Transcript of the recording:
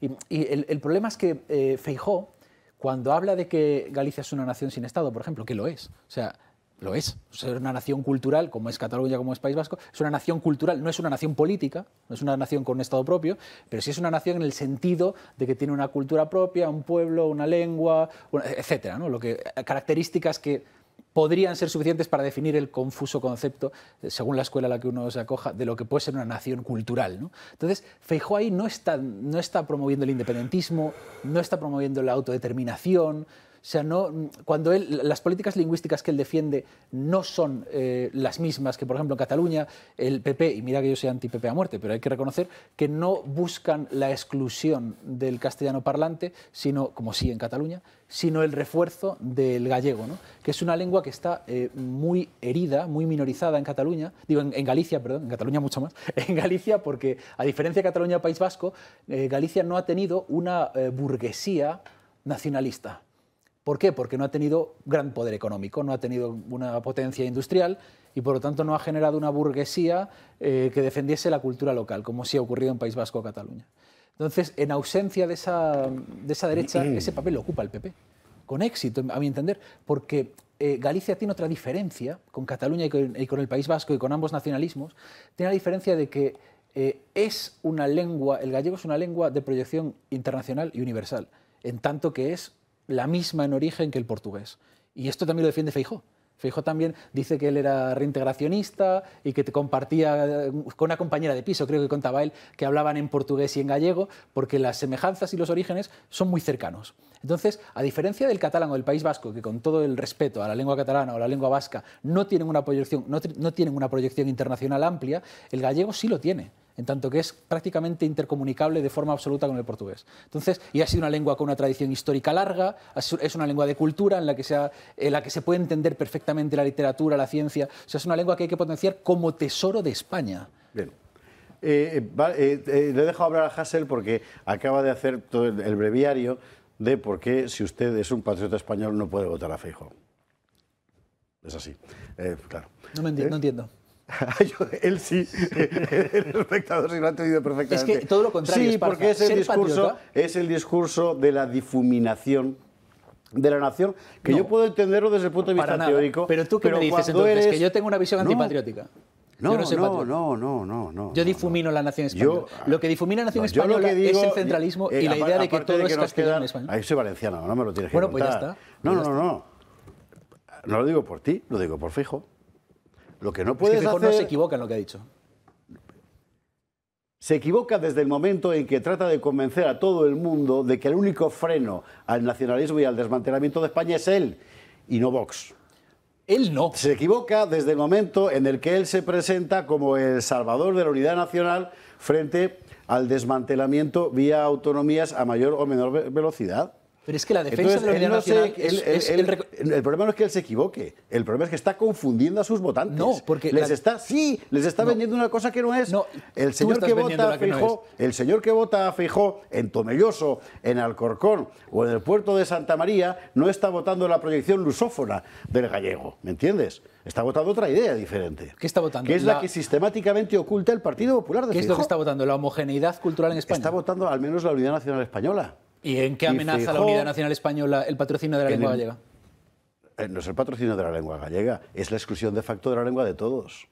Y, el, problema es que eh, Feijó, cuando habla de que Galicia es una nación sin Estado, por ejemplo, que lo es, o sea, lo es. es una nación cultural, como es Cataluña, como es País Vasco, es una nación cultural, no es una nación política, no es una nación con un Estado propio, pero sí es una nación en el sentido de que tiene una cultura propia, un pueblo, una lengua, etcétera, lo que, eh, características que podrían ser suficientes para definir el confuso concepto, eh, según la escuela a la que uno se acoja, de lo que puede ser una nación cultural. Entonces, Feijóo ahí no está promoviendo el independentismo, no está promoviendo la autodeterminación, o sea, cuando las políticas lingüísticas que él defiende no son eh, las mismas que, por ejemplo, en Cataluña, el PP, y mira que yo soy anti-PP a muerte, pero hay que reconocer que no buscan la exclusión del castellano parlante, sino, como sí en Cataluña, sino el refuerzo del gallego, que es una lengua que está eh, muy herida, muy minorizada en Cataluña, digo, en, Galicia, perdón, en Cataluña mucho más, en Galicia porque, a diferencia de Cataluña-País Vasco, eh, Galicia no ha tenido una burguesía nacionalista ¿Por qué? Porque no ha tenido gran poder económico, no ha tenido una potencia industrial y por lo tanto no ha generado una burguesía eh, que defendiese la cultura local, como sí ha ocurrido en País Vasco o Cataluña. Entonces, en ausencia de esa, derecha, mm. ese papel lo ocupa el PP, con éxito, a mi entender, porque eh, Galicia tiene otra diferencia con Cataluña y con, el País Vasco y con ambos nacionalismos, tiene la diferencia de que eh, es una lengua, el gallego es una lengua de proyección internacional y universal, en tanto que es la misma en origen que el portugués. Y esto también lo defiende Feijó. Feijó también dice que él era reintegracionista y que te compartía eh, con una compañera de piso, creo que contaba él, que hablaban en portugués y en gallego, porque las semejanzas y los orígenes son muy cercanos. Entonces, a diferencia del catalán o del País Vasco, que con todo el respeto a la lengua catalana o la lengua vasca no tienen una proyección internacional amplia, el gallego sí lo tiene en tanto que es prácticamente intercomunicable de forma absoluta con el portugués. Entonces, y ha sido una lengua con una tradición histórica larga, es una lengua de cultura en la que se, la que se puede entender perfectamente la literatura, la ciencia. sea, es una lengua que hay que potenciar como tesoro de España. Bien. Eh, eh, eh, eh le dejo hablar a Hassel porque acaba de hacer todo el, breviario de por qué, si usted es un patriota español, no puede votar a Feijóo. Es así, claro. No, me entiendo, no entiendo. él sí, el espectador sí lo ha entendido perfectamente. Es que todo lo contrario. Sí, porque es el, discurso, es el discurso de la difuminación de la nación, que yo puedo entenderlo desde el punto de vista teórico. Pero tú qué me dices entonces, eres... que yo tengo una visión antipatriótica. No, no, no, no, no, no, Yo difumino la nación española. lo que difumina la nación española es el eh, centralismo y eh, la idea de que todo de que es castellano en España. Ahí soy valenciano, no me lo tienes que bueno, contar. Bueno, pues ya está. No, no, no. No lo digo por ti, lo digo por Fijo. Lo que no puede no se equivoca en lo que ha dicho. Se equivoca desde el momento en que trata de convencer a todo el mundo de que el único freno al nacionalismo y al desmantelamiento de España es él y no Vox. Él no. Se equivoca desde el momento en el que él se presenta como el salvador de la unidad nacional frente al desmantelamiento vía autonomías a mayor o menor velocidad. Pero es que la defensa de la no el... problema no es que él se equivoque, el problema es que está confundiendo a sus votantes. No, porque les está sí, les está vendiendo una cosa que no es. el señor que vota a Feijó, el señor que vota en Tomelloso, en Alcorcón o en el puerto de Santa María no está votando la proyección lusófona del gallego, ¿me entiendes? Está votando otra idea diferente. ¿Qué está votando? Que es la, que sistemáticamente oculta el Partido Popular de ¿Qué es lo que está votando? ¿La homogeneidad cultural en España? Está votando al menos la Unidad Nacional Española. ¿Y en qué amenaza la Unidad Nacional Española el patrocinio de la lengua gallega? Eh, no es el patrocinio de la lengua gallega, es la exclusión de facto de la lengua de todos.